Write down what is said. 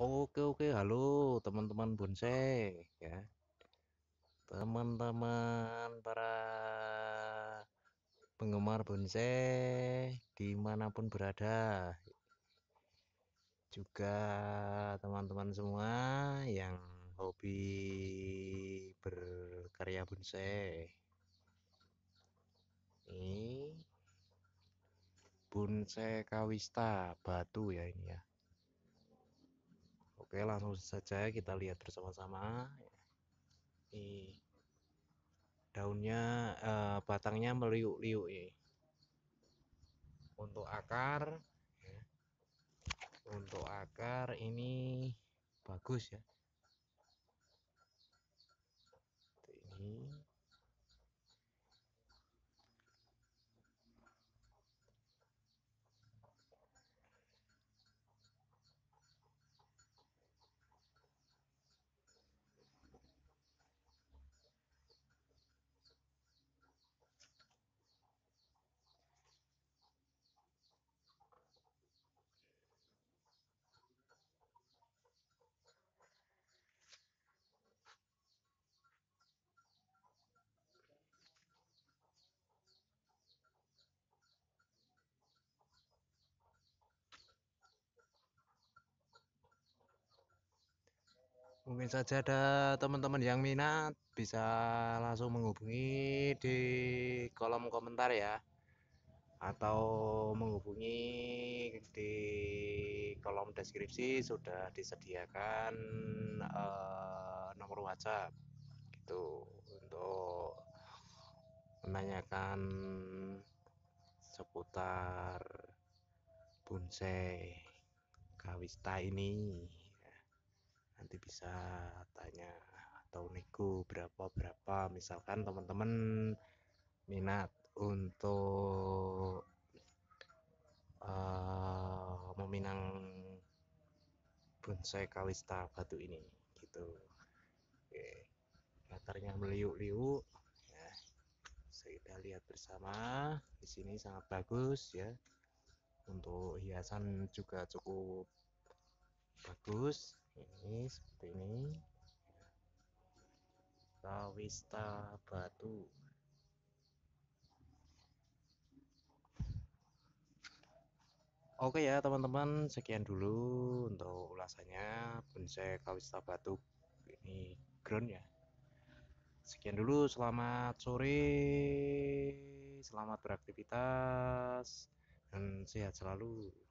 Oke oke halo teman-teman bonsai ya teman-teman para penggemar bonsai dimanapun berada juga teman-teman semua yang hobi berkarya bonsai ini bonsai kawista batu ya ini ya Oke, langsung saja kita lihat bersama-sama. Ini daunnya eh, batangnya meliuk-liuk ya. Untuk akar ya. Untuk akar ini bagus ya. mungkin saja ada teman-teman yang minat bisa langsung menghubungi di kolom komentar ya atau menghubungi di kolom deskripsi sudah disediakan uh, nomor WhatsApp gitu untuk menanyakan seputar bonsai kawista ini nanti bisa tanya atau nego berapa berapa misalkan teman-teman minat untuk uh, meminang bonsai kawista batu ini gitu oke latarnya meliuk-liuk ya kita lihat bersama di sini sangat bagus ya untuk hiasan juga cukup bagus ini seperti ini Kawista Batu Oke ya teman-teman sekian dulu untuk ulasannya bonsai Kawista Batu ini ground ya sekian dulu selamat sore selamat beraktivitas dan sehat selalu